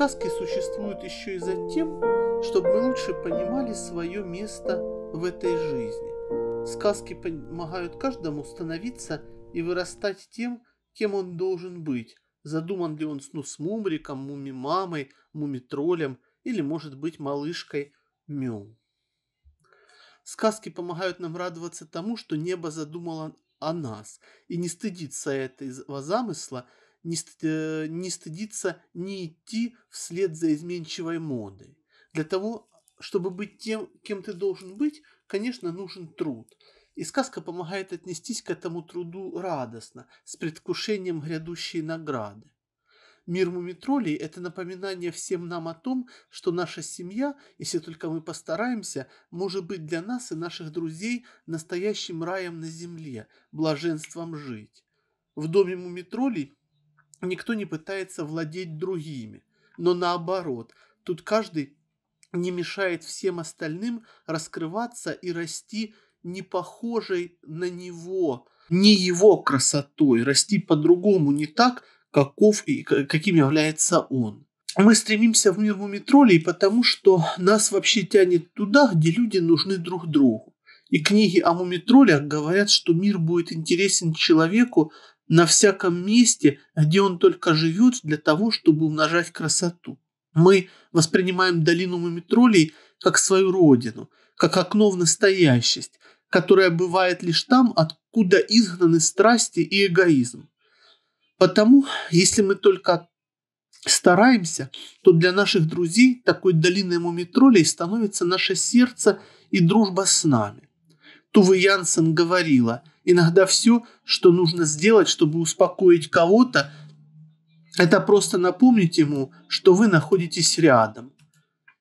Сказки существуют еще и за тем, чтобы мы лучше понимали свое место в этой жизни. Сказки помогают каждому становиться и вырастать тем, кем он должен быть. Задуман ли он сну с мумриком, муми-мамой, муми-троллем или, может быть, малышкой Мю. Сказки помогают нам радоваться тому, что небо задумало о нас, и не стыдиться этого замысла – не, э, не стыдиться не идти вслед за изменчивой модой. Для того, чтобы быть тем, кем ты должен быть, конечно, нужен труд. И сказка помогает отнестись к этому труду радостно, с предвкушением грядущей награды. Мир мумитролей – это напоминание всем нам о том, что наша семья, если только мы постараемся, может быть для нас и наших друзей настоящим раем на земле, блаженством жить. В доме мумитролей Никто не пытается владеть другими, но наоборот, тут каждый не мешает всем остальным раскрываться и расти не похожей на него, не его красотой, расти по-другому, не так, каков и каким является он. Мы стремимся в мир мумитролей, потому что нас вообще тянет туда, где люди нужны друг другу. И книги о мумитролях говорят, что мир будет интересен человеку, на всяком месте, где он только живет для того, чтобы умножать красоту. Мы воспринимаем долину мумитролей как свою родину, как окно в настоящесть, которое бывает лишь там, откуда изгнаны страсти и эгоизм. Потому, если мы только стараемся, то для наших друзей такой долиной мумитролей становится наше сердце и дружба с нами. Тувы Янсен говорила, Иногда все, что нужно сделать, чтобы успокоить кого-то, это просто напомнить ему, что вы находитесь рядом.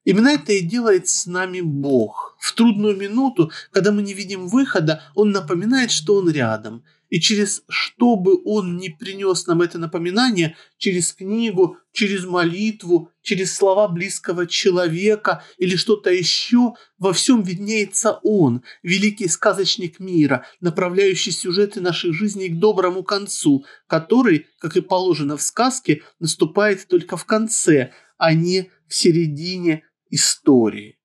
Именно это и делает с нами Бог. В трудную минуту, когда мы не видим выхода, Он напоминает, что Он рядом – и через что бы он ни принес нам это напоминание, через книгу, через молитву, через слова близкого человека или что-то еще, во всем виднеется он, великий сказочник мира, направляющий сюжеты наших жизней к доброму концу, который, как и положено в сказке, наступает только в конце, а не в середине истории.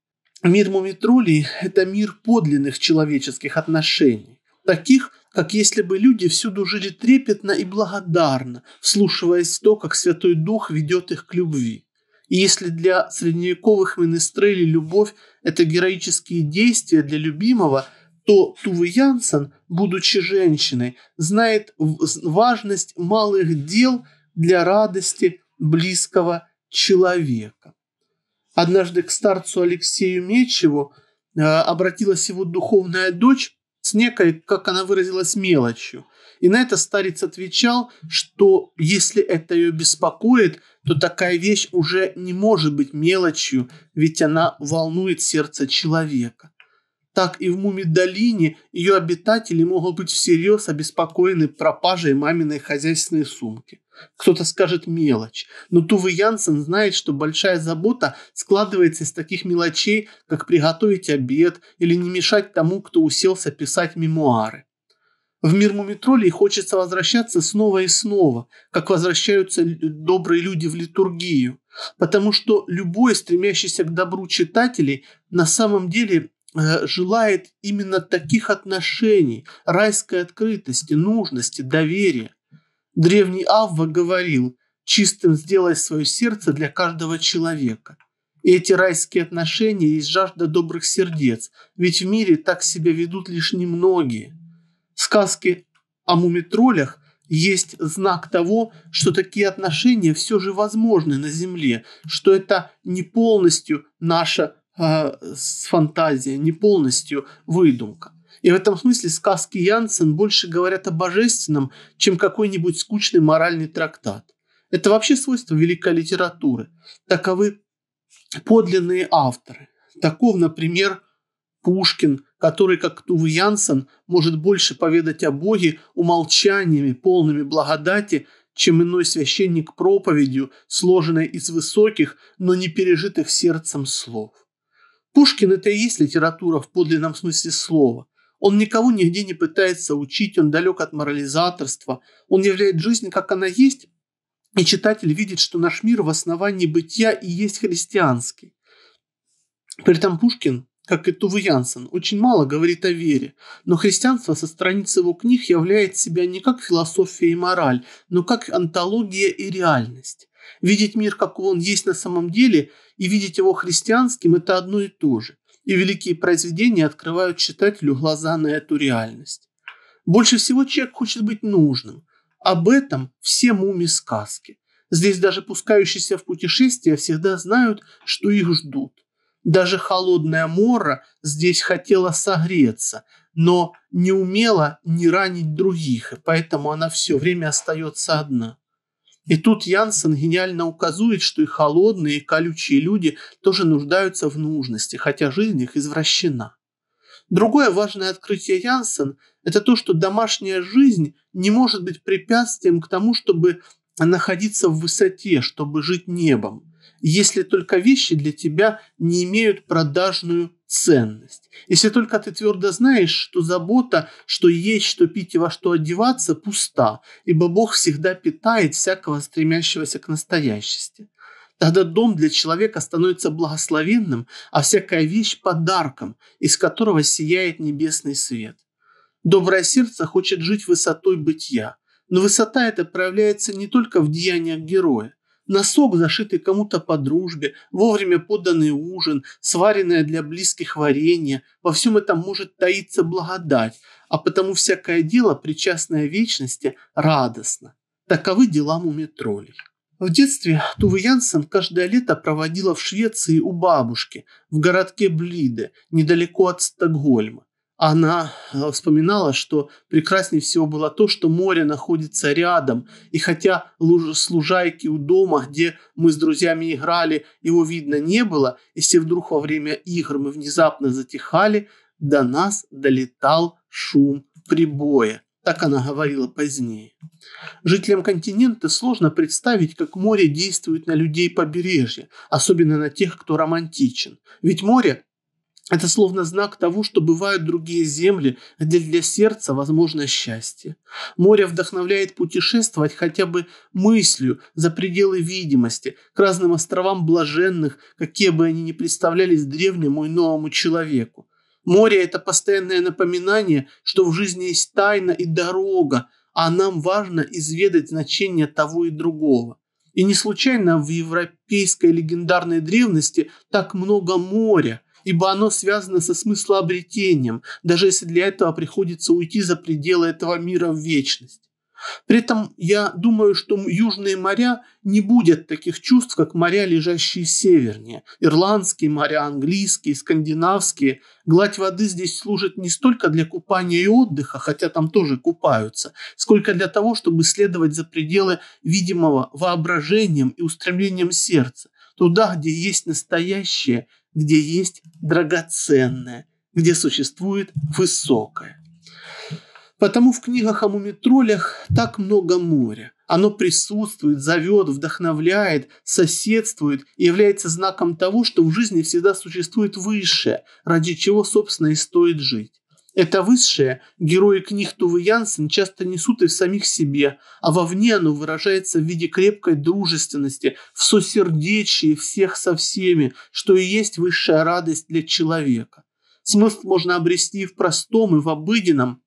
Мир мумитролей – это мир подлинных человеческих отношений, таких – как если бы люди всюду жили трепетно и благодарно, вслушиваясь в то, как Святой Дух ведет их к любви. И если для средневековых менестрелей любовь – это героические действия для любимого, то Тувы Янсен, будучи женщиной, знает важность малых дел для радости близкого человека. Однажды к старцу Алексею Мечеву э, обратилась его духовная дочь с некой, как она выразилась, мелочью. И на это старец отвечал, что если это ее беспокоит, то такая вещь уже не может быть мелочью, ведь она волнует сердце человека. Так и в Мумидолине ее обитатели могут быть всерьез обеспокоены пропажей маминой хозяйственной сумки. Кто-то скажет мелочь, но Тувы Янсен знает, что большая забота складывается из таких мелочей, как приготовить обед или не мешать тому, кто уселся писать мемуары. В мир мумитролей хочется возвращаться снова и снова, как возвращаются добрые люди в литургию, потому что любой стремящийся к добру читателей на самом деле э, желает именно таких отношений, райской открытости, нужности, доверия. Древний Авва говорил, чистым сделай свое сердце для каждого человека. И эти райские отношения есть жажда добрых сердец, ведь в мире так себя ведут лишь немногие. Сказки о мумитролях есть знак того, что такие отношения все же возможны на Земле, что это не полностью наша э, фантазия, не полностью выдумка. И в этом смысле сказки Янсен больше говорят о божественном, чем какой-нибудь скучный моральный трактат. Это вообще свойство великой литературы. Таковы подлинные авторы. Таков, например, Пушкин, который, как Тувы Янсен, может больше поведать о Боге умолчаниями, полными благодати, чем иной священник проповедью, сложенной из высоких, но не пережитых сердцем слов. Пушкин – это и есть литература в подлинном смысле слова. Он никого нигде не пытается учить, он далек от морализаторства, он являет жизнь, как она есть, и читатель видит, что наш мир в основании бытия и есть христианский. При этом Пушкин, как и Тувы Янсен, очень мало говорит о вере, но христианство со страниц его книг являет себя не как философия и мораль, но как антология и реальность. Видеть мир, какого он есть на самом деле, и видеть его христианским – это одно и то же и великие произведения открывают читателю глаза на эту реальность. Больше всего человек хочет быть нужным. Об этом все муми сказки. Здесь даже пускающиеся в путешествия всегда знают, что их ждут. Даже холодная мора здесь хотела согреться, но не умела не ранить других, и поэтому она все время остается одна – и тут Янсен гениально указывает, что и холодные, и колючие люди тоже нуждаются в нужности, хотя жизнь их извращена. Другое важное открытие Янсен – это то, что домашняя жизнь не может быть препятствием к тому, чтобы находиться в высоте, чтобы жить небом, если только вещи для тебя не имеют продажную ценность. Если только ты твердо знаешь, что забота, что есть, что пить и во что одеваться, пуста, ибо Бог всегда питает всякого стремящегося к настоящести. Тогда дом для человека становится благословенным, а всякая вещь – подарком, из которого сияет небесный свет. Доброе сердце хочет жить высотой бытия, но высота эта проявляется не только в деяниях героя – носок, зашитый кому-то по дружбе, вовремя поданный ужин, сваренное для близких варенье. Во всем этом может таиться благодать, а потому всякое дело, причастное вечности, радостно. Таковы дела мумитролей. В детстве Тувы Янсен каждое лето проводила в Швеции у бабушки, в городке Блиде, недалеко от Стокгольма она э, вспоминала, что прекраснее всего было то, что море находится рядом. И хотя с лужайки у дома, где мы с друзьями играли, его видно не было, если вдруг во время игр мы внезапно затихали, до нас долетал шум прибоя. Так она говорила позднее. Жителям континента сложно представить, как море действует на людей побережья, особенно на тех, кто романтичен. Ведь море это словно знак того, что бывают другие земли, где для сердца возможно счастье. Море вдохновляет путешествовать хотя бы мыслью за пределы видимости, к разным островам блаженных, какие бы они ни представлялись древнему и новому человеку. Море – это постоянное напоминание, что в жизни есть тайна и дорога, а нам важно изведать значение того и другого. И не случайно в европейской легендарной древности так много моря – ибо оно связано со смыслообретением, даже если для этого приходится уйти за пределы этого мира в вечность. При этом я думаю, что южные моря не будут таких чувств, как моря, лежащие севернее. Ирландские моря, английские, скандинавские. Гладь воды здесь служит не столько для купания и отдыха, хотя там тоже купаются, сколько для того, чтобы следовать за пределы видимого воображением и устремлением сердца. Туда, где есть настоящее, где есть драгоценное, где существует высокое. Потому в книгах о мумитролях так много моря. Оно присутствует, зовет, вдохновляет, соседствует и является знаком того, что в жизни всегда существует высшее, ради чего, собственно, и стоит жить. Это высшее герои книг Тувы Янсен часто несут и в самих себе, а вовне оно выражается в виде крепкой дружественности, в сосердечии всех со всеми, что и есть высшая радость для человека. Смысл можно обрести и в простом, и в обыденном,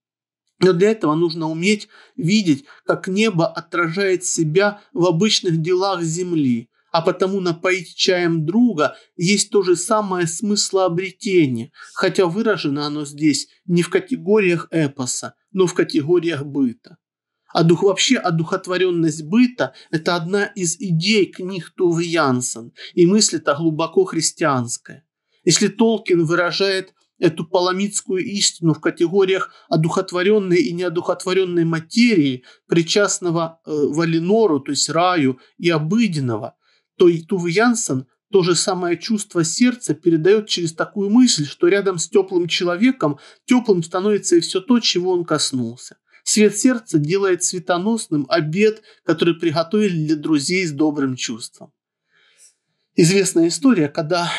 но для этого нужно уметь видеть, как небо отражает себя в обычных делах земли, а потому напоить чаем друга есть то же самое смыслообретение, хотя выражено оно здесь не в категориях эпоса, но в категориях быта. А дух вообще одухотворенность быта – это одна из идей книг Тувы Янсен, и мысль эта глубоко христианская. Если Толкин выражает эту паламитскую истину в категориях одухотворенной и неодухотворенной материи, причастного э, Валинору, то есть раю, и обыденного, то и Тув Янсен то же самое чувство сердца передает через такую мысль, что рядом с теплым человеком теплым становится и все то, чего он коснулся. Свет сердца делает цветоносным обед, который приготовили для друзей с добрым чувством. Известная история, когда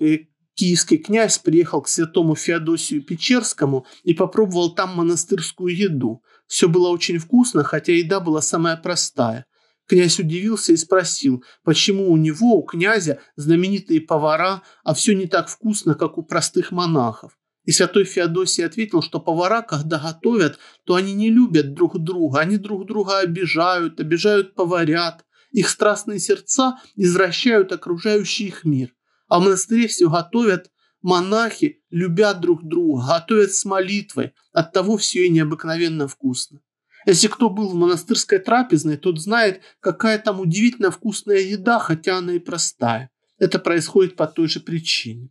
э, киевский князь приехал к святому Феодосию Печерскому и попробовал там монастырскую еду. Все было очень вкусно, хотя еда была самая простая. Князь удивился и спросил, почему у него, у князя, знаменитые повара, а все не так вкусно, как у простых монахов. И святой Феодосий ответил, что повара, когда готовят, то они не любят друг друга, они друг друга обижают, обижают поварят. Их страстные сердца извращают окружающий их мир. А в монастыре все готовят монахи, любят друг друга, готовят с молитвой. от того все и необыкновенно вкусно. Если кто был в монастырской трапезной, тот знает, какая там удивительно вкусная еда, хотя она и простая. Это происходит по той же причине.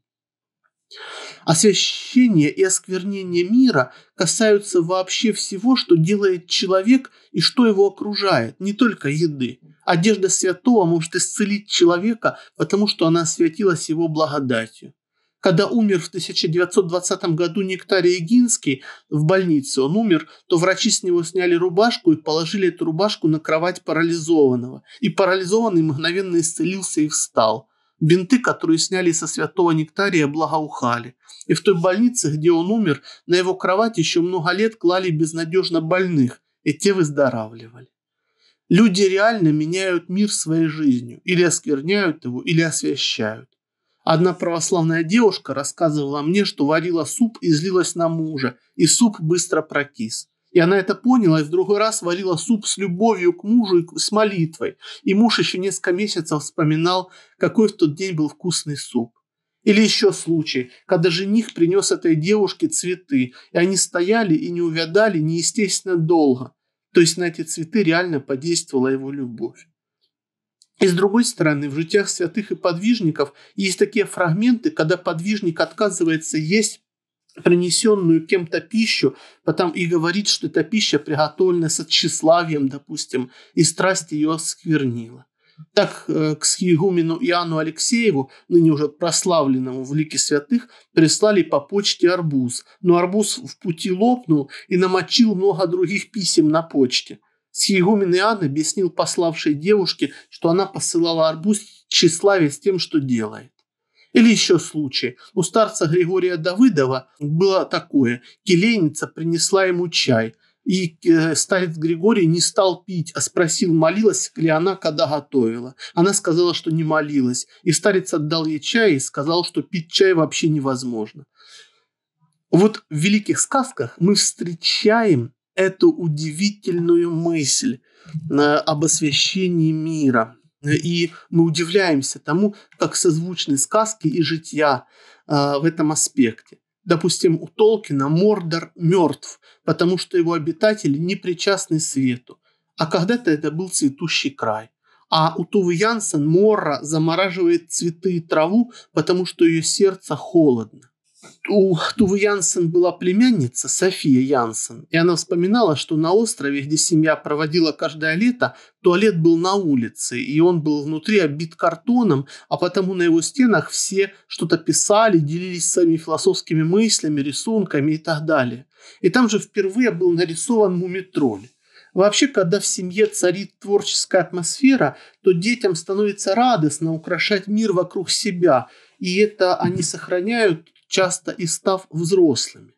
Освящение и осквернение мира касаются вообще всего, что делает человек и что его окружает, не только еды. Одежда святого может исцелить человека, потому что она освятилась его благодатью. Когда умер в 1920 году Нектарий Егинский в больнице, он умер, то врачи с него сняли рубашку и положили эту рубашку на кровать парализованного. И парализованный мгновенно исцелился и встал. Бинты, которые сняли со святого Нектария, благоухали. И в той больнице, где он умер, на его кровать еще много лет клали безнадежно больных, и те выздоравливали. Люди реально меняют мир своей жизнью, или оскверняют его, или освящают. Одна православная девушка рассказывала мне, что варила суп и злилась на мужа, и суп быстро прокис. И она это поняла, и в другой раз варила суп с любовью к мужу и с молитвой. И муж еще несколько месяцев вспоминал, какой в тот день был вкусный суп. Или еще случай, когда жених принес этой девушке цветы, и они стояли и не увядали неестественно долго. То есть на эти цветы реально подействовала его любовь. И с другой стороны, в житиях святых и подвижников есть такие фрагменты, когда подвижник отказывается есть принесенную кем-то пищу, потом и говорит, что эта пища приготовлена с тщеславием, допустим, и страсть ее осквернила. Так э, к схиегумену Иоанну Алексееву, ныне уже прославленному в лике святых, прислали по почте арбуз. Но арбуз в пути лопнул и намочил много других писем на почте – Сьегумен Иоанн объяснил пославшей девушке, что она посылала арбуз тщеславие с тем, что делает. Или еще случай. У старца Григория Давыдова было такое. Келейница принесла ему чай. И э, старец Григорий не стал пить, а спросил, молилась ли она, когда готовила. Она сказала, что не молилась. И старец отдал ей чай и сказал, что пить чай вообще невозможно. Вот в великих сказках мы встречаем эту удивительную мысль об освящении мира. И мы удивляемся тому, как созвучны сказки и житья а, в этом аспекте. Допустим, у Толкина Мордор мертв, потому что его обитатели не причастны свету. А когда-то это был цветущий край. А у Тувы Янсен Морра замораживает цветы и траву, потому что ее сердце холодно. У Тувы Янсен была племянница София Янсен, и она вспоминала, что на острове, где семья проводила каждое лето, туалет был на улице, и он был внутри обит картоном, а потому на его стенах все что-то писали, делились своими философскими мыслями, рисунками и так далее. И там же впервые был нарисован мумитроль. Вообще, когда в семье царит творческая атмосфера, то детям становится радостно украшать мир вокруг себя, и это они сохраняют часто и став взрослыми.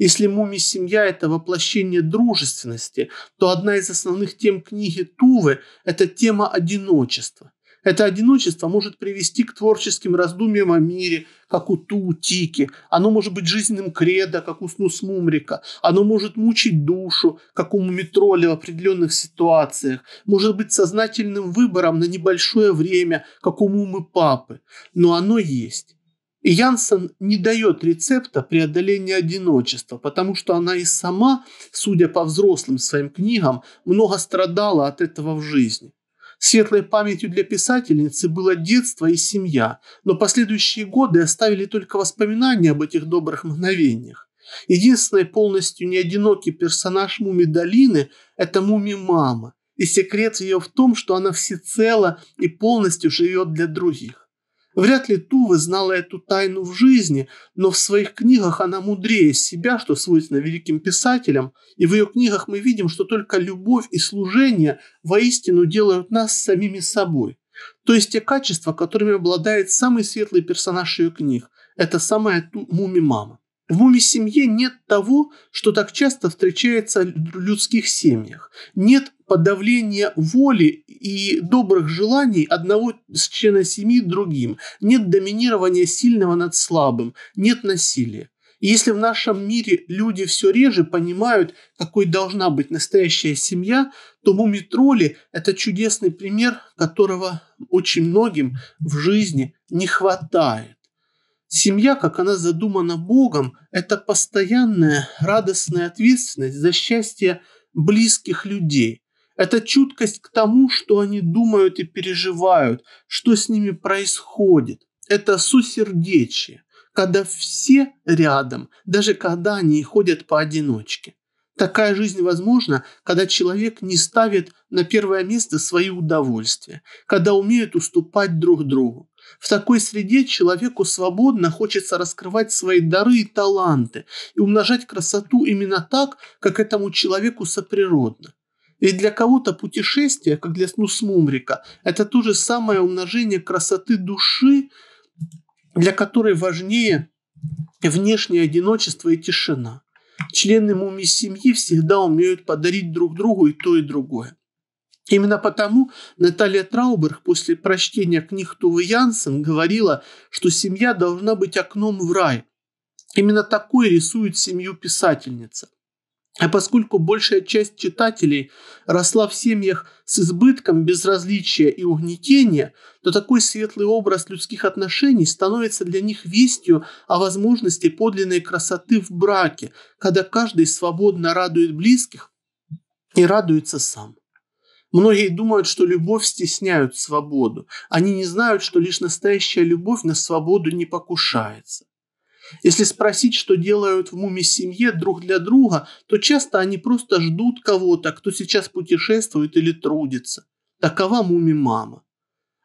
Если муми семья – это воплощение дружественности, то одна из основных тем книги Тувы – это тема одиночества. Это одиночество может привести к творческим раздумьям о мире, как у Тутики. Оно может быть жизненным кредо, как у Снусмумрика. Оно может мучить душу, как у Мумитроля в определенных ситуациях. Может быть сознательным выбором на небольшое время, как у Мумы Папы. Но оно есть. И Янсен не дает рецепта преодоления одиночества, потому что она и сама, судя по взрослым своим книгам, много страдала от этого в жизни. Светлой памятью для писательницы было детство и семья, но последующие годы оставили только воспоминания об этих добрых мгновениях. Единственный полностью неодинокий персонаж Муми Долины – это Муми Мама, и секрет ее в том, что она всецело и полностью живет для других. Вряд ли Тува знала эту тайну в жизни, но в своих книгах она мудрее себя, что свойственно великим писателям, и в ее книгах мы видим, что только любовь и служение воистину делают нас самими собой. То есть те качества, которыми обладает самый светлый персонаж ее книг, это самая Ту Муми-мама. В уме мумисемье нет того, что так часто встречается в людских семьях. Нет подавления воли и добрых желаний одного члена семьи другим. Нет доминирования сильного над слабым. Нет насилия. И если в нашем мире люди все реже понимают, какой должна быть настоящая семья, то мумитроли – это чудесный пример, которого очень многим в жизни не хватает. Семья, как она задумана Богом, это постоянная радостная ответственность за счастье близких людей. Это чуткость к тому, что они думают и переживают, что с ними происходит. Это сусердечие, когда все рядом, даже когда они ходят поодиночке. Такая жизнь возможна, когда человек не ставит на первое место свои удовольствия, когда умеет уступать друг другу, в такой среде человеку свободно хочется раскрывать свои дары и таланты и умножать красоту именно так, как этому человеку соприродно. И для кого-то путешествие, как для сну с это то же самое умножение красоты души, для которой важнее внешнее одиночество и тишина. Члены мумии семьи всегда умеют подарить друг другу и то, и другое. Именно потому Наталья Трауберг после прочтения книг Тувы Янсен говорила, что семья должна быть окном в рай. Именно такой рисует семью писательница. А поскольку большая часть читателей росла в семьях с избытком безразличия и угнетения, то такой светлый образ людских отношений становится для них вестью о возможности подлинной красоты в браке, когда каждый свободно радует близких и радуется сам. Многие думают, что любовь стесняют свободу. Они не знают, что лишь настоящая любовь на свободу не покушается. Если спросить, что делают в муми-семье друг для друга, то часто они просто ждут кого-то, кто сейчас путешествует или трудится. Такова муми-мама.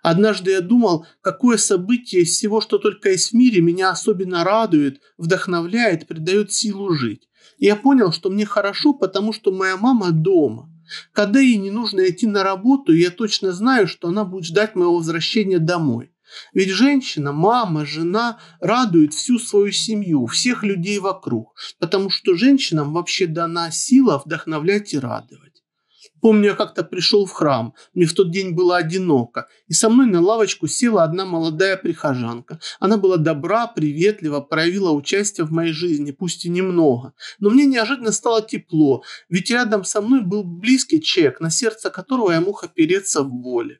Однажды я думал, какое событие из всего, что только есть в мире, меня особенно радует, вдохновляет, придает силу жить. И я понял, что мне хорошо, потому что моя мама дома. Когда ей не нужно идти на работу, я точно знаю, что она будет ждать моего возвращения домой. Ведь женщина, мама, жена радует всю свою семью, всех людей вокруг, потому что женщинам вообще дана сила вдохновлять и радовать. Помню, я как-то пришел в храм, мне в тот день было одиноко, и со мной на лавочку села одна молодая прихожанка. Она была добра, приветлива, проявила участие в моей жизни, пусть и немного. Но мне неожиданно стало тепло, ведь рядом со мной был близкий человек, на сердце которого я мог опереться в боли.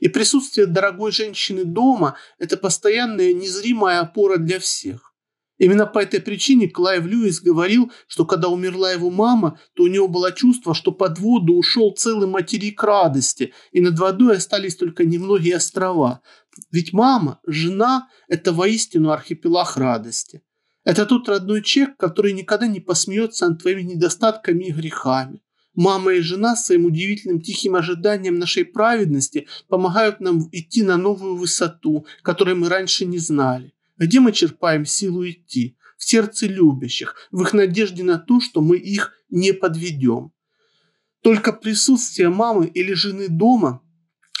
И присутствие дорогой женщины дома – это постоянная незримая опора для всех. Именно по этой причине Клайв Льюис говорил, что когда умерла его мама, то у него было чувство, что под воду ушел целый материк радости, и над водой остались только немногие острова. Ведь мама, жена – это воистину архипелаг радости. Это тот родной чек, который никогда не посмеется над твоими недостатками и грехами. Мама и жена своим удивительным тихим ожиданием нашей праведности помогают нам идти на новую высоту, которой мы раньше не знали. Где мы черпаем силу идти? В сердце любящих, в их надежде на то, что мы их не подведем. Только присутствие мамы или жены дома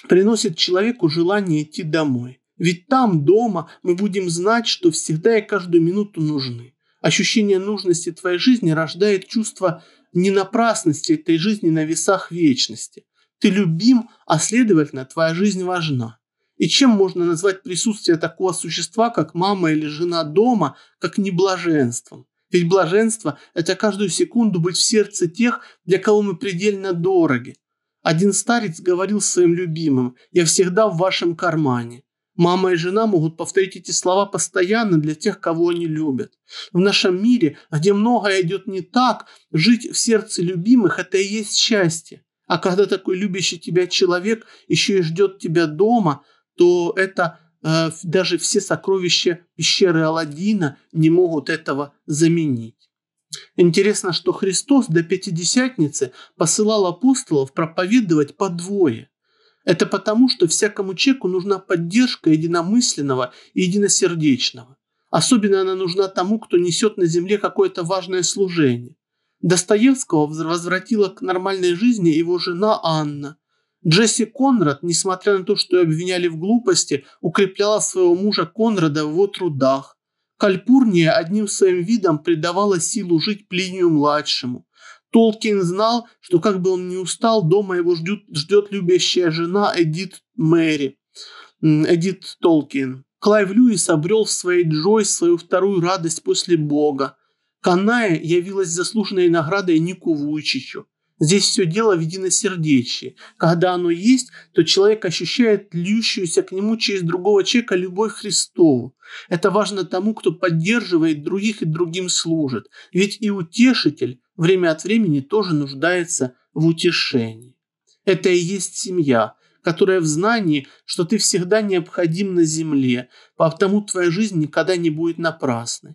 приносит человеку желание идти домой. Ведь там, дома, мы будем знать, что всегда и каждую минуту нужны. Ощущение нужности твоей жизни рождает чувство ненапрасности этой жизни на весах вечности. Ты любим, а следовательно, твоя жизнь важна. И чем можно назвать присутствие такого существа, как мама или жена дома, как неблаженством? Ведь блаженство – это каждую секунду быть в сердце тех, для кого мы предельно дороги. Один старец говорил своим любимым «Я всегда в вашем кармане». Мама и жена могут повторить эти слова постоянно для тех, кого они любят. В нашем мире, где многое идет не так, жить в сердце любимых – это и есть счастье. А когда такой любящий тебя человек еще и ждет тебя дома, то это э, даже все сокровища пещеры Алладина не могут этого заменить. Интересно, что Христос до Пятидесятницы посылал апостолов проповедовать по двое. Это потому, что всякому человеку нужна поддержка единомысленного и единосердечного. Особенно она нужна тому, кто несет на земле какое-то важное служение. Достоевского возвратила к нормальной жизни его жена Анна – Джесси Конрад, несмотря на то, что ее обвиняли в глупости, укрепляла своего мужа Конрада в его трудах. Кальпурния одним своим видом придавала силу жить Плинию-младшему. Толкин знал, что как бы он ни устал, дома его ждет, ждет любящая жена Эдит Мэри. Эдит Толкин. Клайв Льюис обрел в своей Джой свою вторую радость после Бога. Каная явилась заслуженной наградой Нику Вуйчичу. Здесь все дело в единосердечии. Когда оно есть, то человек ощущает льющуюся к нему через другого человека любовь Христову. Это важно тому, кто поддерживает других и другим служит. Ведь и утешитель время от времени тоже нуждается в утешении. Это и есть семья, которая в знании, что ты всегда необходим на земле, потому твоя жизнь никогда не будет напрасной.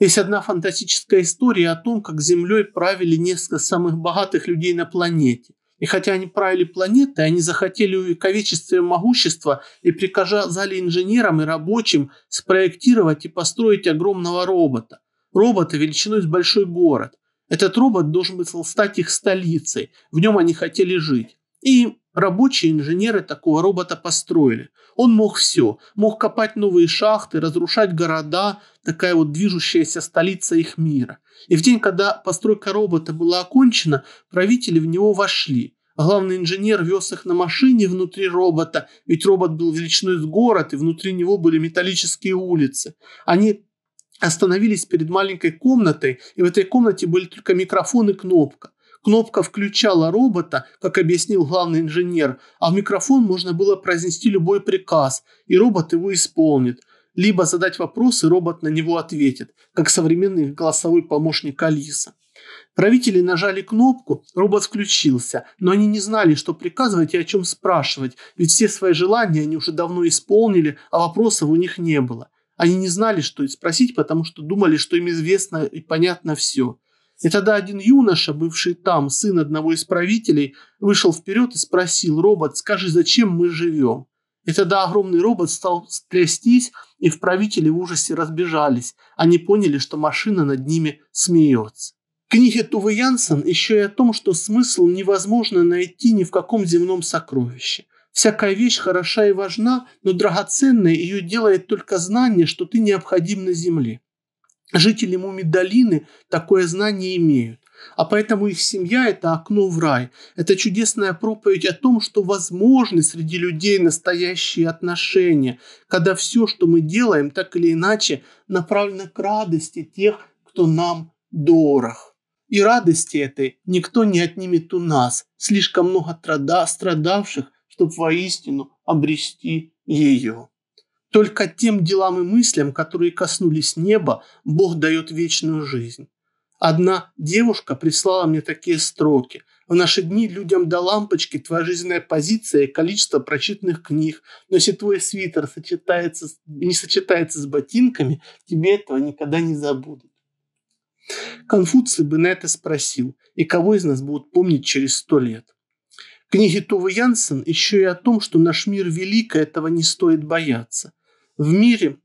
Есть одна фантастическая история о том, как Землей правили несколько самых богатых людей на планете. И хотя они правили планетой, они захотели увековечить свое могущество и приказали инженерам и рабочим спроектировать и построить огромного робота. Робота величиной с большой город. Этот робот должен был стать их столицей. В нем они хотели жить. И рабочие инженеры такого робота построили. Он мог все. Мог копать новые шахты, разрушать города, такая вот движущаяся столица их мира. И в день, когда постройка робота была окончена, правители в него вошли. Главный инженер вез их на машине внутри робота, ведь робот был величиной с город, и внутри него были металлические улицы. Они остановились перед маленькой комнатой, и в этой комнате были только микрофон и кнопка. Кнопка включала робота, как объяснил главный инженер, а в микрофон можно было произнести любой приказ, и робот его исполнит. Либо задать вопрос, и робот на него ответит, как современный голосовой помощник Алиса. Правители нажали кнопку, робот включился, но они не знали, что приказывать и о чем спрашивать, ведь все свои желания они уже давно исполнили, а вопросов у них не было. Они не знали, что спросить, потому что думали, что им известно и понятно все. И тогда один юноша, бывший там, сын одного из правителей, вышел вперед и спросил, робот, скажи, зачем мы живем? И тогда огромный робот стал трястись, и в правители в ужасе разбежались. Они поняли, что машина над ними смеется. В книге Тувы Янсен еще и о том, что смысл невозможно найти ни в каком земном сокровище. Всякая вещь хороша и важна, но драгоценной ее делает только знание, что ты необходим на земле. Жители Мумидолины такое знание имеют. А поэтому их семья – это окно в рай. Это чудесная проповедь о том, что возможны среди людей настоящие отношения, когда все, что мы делаем, так или иначе, направлено к радости тех, кто нам дорог. И радости этой никто не отнимет у нас. Слишком много труда, страдавших, чтобы воистину обрести ее. Только тем делам и мыслям, которые коснулись неба, Бог дает вечную жизнь. Одна девушка прислала мне такие строки. В наши дни людям до лампочки твоя жизненная позиция и количество прочитанных книг. Но если твой свитер сочетается, не сочетается с ботинками, тебе этого никогда не забудут. Конфуций бы на это спросил, и кого из нас будут помнить через сто лет. Книги Тувы Янсен еще и о том, что наш мир велик, и этого не стоит бояться – в мире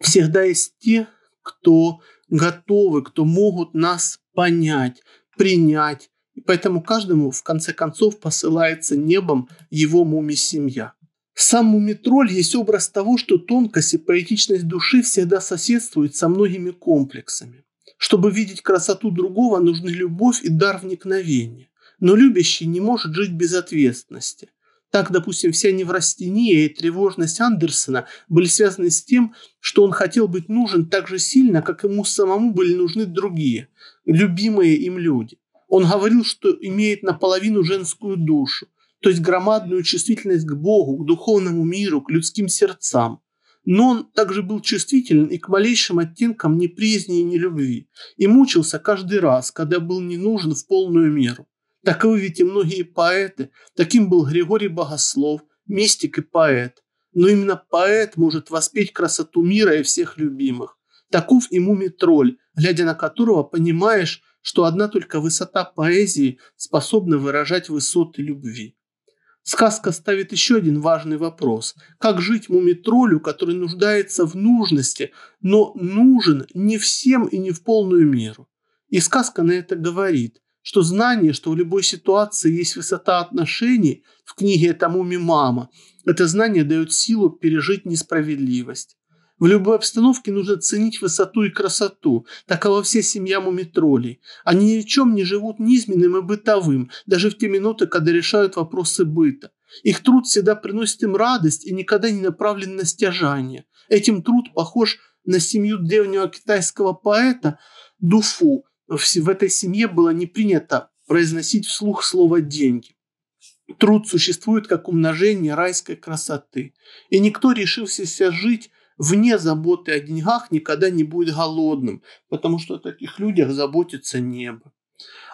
всегда есть те, кто готовы, кто могут нас понять, принять. И поэтому каждому, в конце концов, посылается небом его муми-семья. Сам мумитроль есть образ того, что тонкость и поэтичность души всегда соседствуют со многими комплексами. Чтобы видеть красоту другого, нужны любовь и дар вникновения. Но любящий не может жить без ответственности – так, допустим, вся неврастения и тревожность Андерсона были связаны с тем, что он хотел быть нужен так же сильно, как ему самому были нужны другие, любимые им люди. Он говорил, что имеет наполовину женскую душу, то есть громадную чувствительность к Богу, к духовному миру, к людским сердцам. Но он также был чувствителен и к малейшим оттенкам неприязни и нелюбви, и мучился каждый раз, когда был не нужен в полную меру. Таковы ведь и многие поэты. Таким был Григорий Богослов, мистик и поэт. Но именно поэт может воспеть красоту мира и всех любимых. Таков и муми глядя на которого понимаешь, что одна только высота поэзии способна выражать высоты любви. Сказка ставит еще один важный вопрос. Как жить мумитролю, который нуждается в нужности, но нужен не всем и не в полную меру? И сказка на это говорит что знание, что в любой ситуации есть высота отношений, в книге «Тамуми мама», это знание дает силу пережить несправедливость. В любой обстановке нужно ценить высоту и красоту. Такова вся семья мумитролей. Они ни в чем не живут низменным и бытовым, даже в те минуты, когда решают вопросы быта. Их труд всегда приносит им радость и никогда не направлен на стяжание. Этим труд похож на семью древнего китайского поэта Дуфу, в, в этой семье было не принято произносить вслух слово «деньги». Труд существует как умножение райской красоты. И никто, решившийся жить вне заботы о деньгах, никогда не будет голодным, потому что о таких людях заботится небо.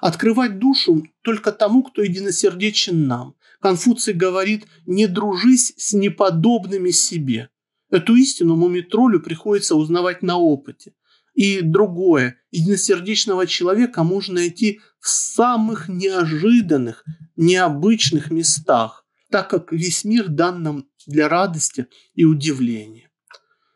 Открывать душу только тому, кто единосердечен нам. Конфуций говорит «не дружись с неподобными себе». Эту истину мумитролю приходится узнавать на опыте – и другое. Единосердечного человека можно найти в самых неожиданных, необычных местах, так как весь мир дан нам для радости и удивления.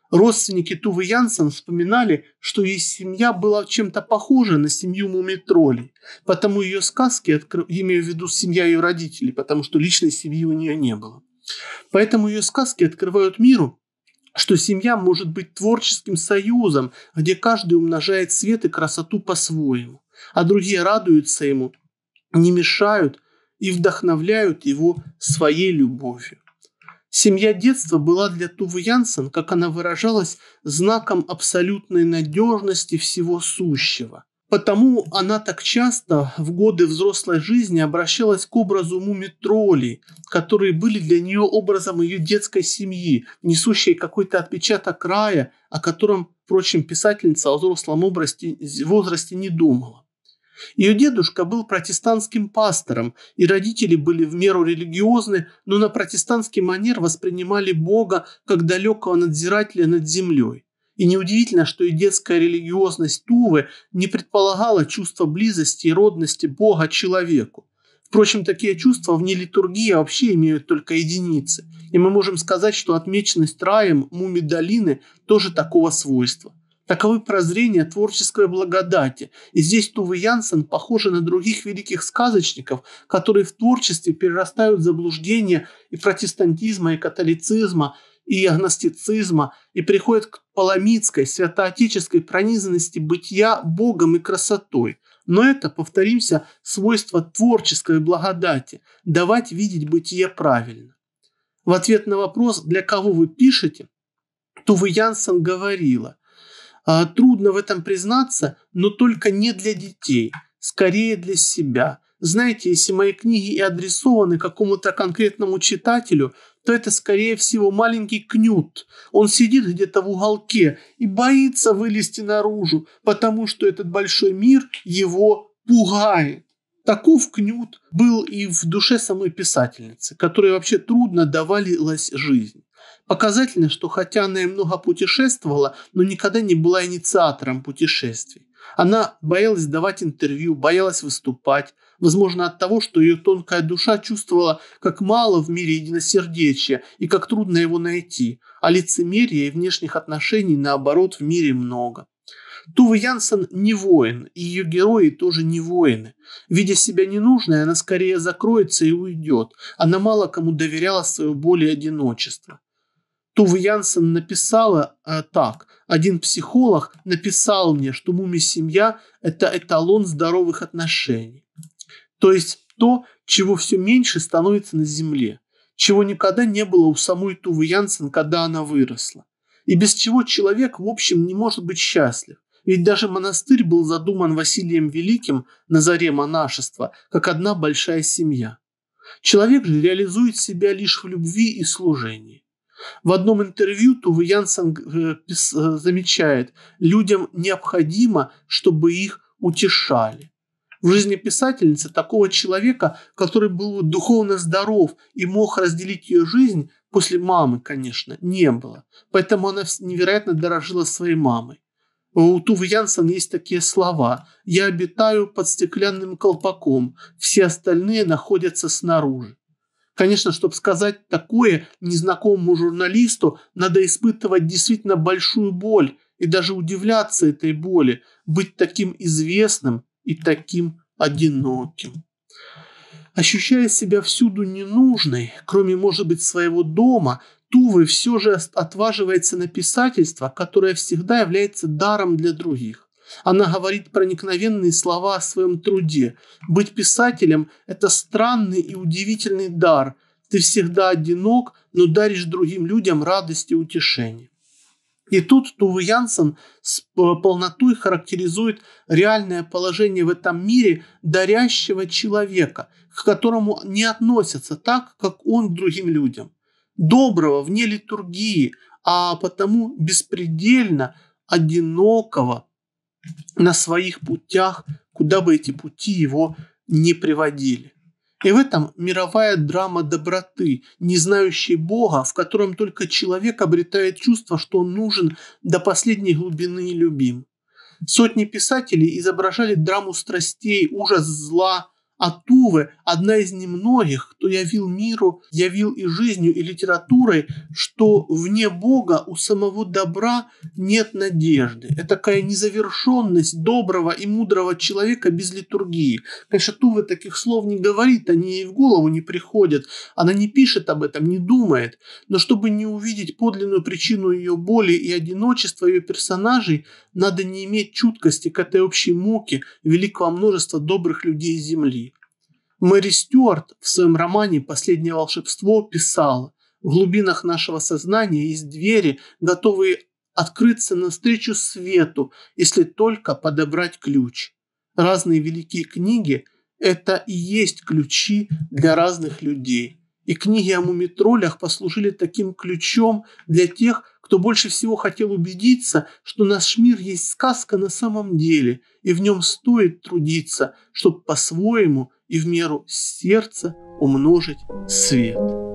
Родственники Тувы Янсен вспоминали, что ее семья была чем-то похожа на семью мумитролей, потому ее сказки, имею в виду семья ее родителей, потому что личной семьи у нее не было. Поэтому ее сказки открывают миру что семья может быть творческим союзом, где каждый умножает свет и красоту по-своему, а другие радуются ему, не мешают и вдохновляют его своей любовью. Семья детства была для Тувы Янсен, как она выражалась, знаком абсолютной надежности всего сущего. Потому она так часто в годы взрослой жизни обращалась к образу мумитролей, которые были для нее образом ее детской семьи, несущей какой-то отпечаток края, о котором, впрочем, писательница о взрослом образе, возрасте не думала. Ее дедушка был протестантским пастором, и родители были в меру религиозны, но на протестантский манер воспринимали Бога как далекого надзирателя над землей. И неудивительно, что и детская религиозность Тувы не предполагала чувства близости и родности Бога человеку. Впрочем, такие чувства вне литургии вообще имеют только единицы. И мы можем сказать, что отмеченность раем муми долины тоже такого свойства. Таковы прозрения творческой благодати. И здесь Тувы Янсен похожа на других великих сказочников, которые в творчестве перерастают заблуждения и протестантизма, и католицизма – и агностицизма и приходит к паламитской, святоотеческой пронизанности бытия Богом и красотой. Но это, повторимся, свойство творческой благодати – давать видеть бытие правильно. В ответ на вопрос, для кого вы пишете, Тувы Янсен говорила, «А, «Трудно в этом признаться, но только не для детей, скорее для себя». Знаете, если мои книги и адресованы какому-то конкретному читателю, то это, скорее всего, маленький кнют. Он сидит где-то в уголке и боится вылезти наружу, потому что этот большой мир его пугает. Таков кнют был и в душе самой писательницы, которой вообще трудно давалась жизнь. Показательно, что хотя она и много путешествовала, но никогда не была инициатором путешествий. Она боялась давать интервью, боялась выступать, возможно от того, что ее тонкая душа чувствовала, как мало в мире единосердечия и как трудно его найти, а лицемерия и внешних отношений, наоборот, в мире много. Тува Янсен не воин, и ее герои тоже не воины. Видя себя ненужной, она скорее закроется и уйдет. Она мало кому доверяла свое более одиночество. Тува Янсен написала э, так. Один психолог написал мне, что муми-семья – это эталон здоровых отношений. То есть то, чего все меньше становится на Земле, чего никогда не было у самой Тувы Янсен, когда она выросла, и без чего человек, в общем, не может быть счастлив. Ведь даже монастырь был задуман Василием Великим на заре монашества, как одна большая семья. Человек же реализует себя лишь в любви и служении. В одном интервью Тувы Янсен э, э, замечает, людям необходимо, чтобы их утешали. В жизни писательницы такого человека, который был духовно здоров и мог разделить ее жизнь, после мамы, конечно, не было. Поэтому она невероятно дорожила своей мамой. У Тувы Янсен есть такие слова «Я обитаю под стеклянным колпаком, все остальные находятся снаружи». Конечно, чтобы сказать такое незнакомому журналисту, надо испытывать действительно большую боль и даже удивляться этой боли, быть таким известным и таким одиноким. Ощущая себя всюду ненужной, кроме, может быть, своего дома, Тувы все же отваживается на писательство, которое всегда является даром для других. Она говорит проникновенные слова о своем труде. Быть писателем – это странный и удивительный дар. Ты всегда одинок, но даришь другим людям радость и утешение. И тут Тувы Янсен с полнотой характеризует реальное положение в этом мире дарящего человека, к которому не относятся так, как он к другим людям. Доброго вне литургии, а потому беспредельно одинокого, на своих путях, куда бы эти пути его не приводили. И в этом мировая драма доброты, не знающей Бога, в котором только человек обретает чувство, что он нужен до последней глубины и любим. Сотни писателей изображали драму страстей, ужас зла, а Тувы – одна из немногих, кто явил миру, явил и жизнью, и литературой, что вне Бога у самого добра нет надежды. Это такая незавершенность доброго и мудрого человека без литургии. Конечно, Тувы таких слов не говорит, они ей в голову не приходят. Она не пишет об этом, не думает. Но чтобы не увидеть подлинную причину ее боли и одиночества ее персонажей, надо не иметь чуткости к этой общей муке великого множества добрых людей Земли. Мэри Стюарт в своем романе «Последнее волшебство» писала «В глубинах нашего сознания есть двери, готовые открыться навстречу свету, если только подобрать ключ. Разные великие книги – это и есть ключи для разных людей. И книги о мумитролях послужили таким ключом для тех, кто больше всего хотел убедиться, что наш мир есть сказка на самом деле, и в нем стоит трудиться, чтобы по-своему и в меру сердца умножить свет.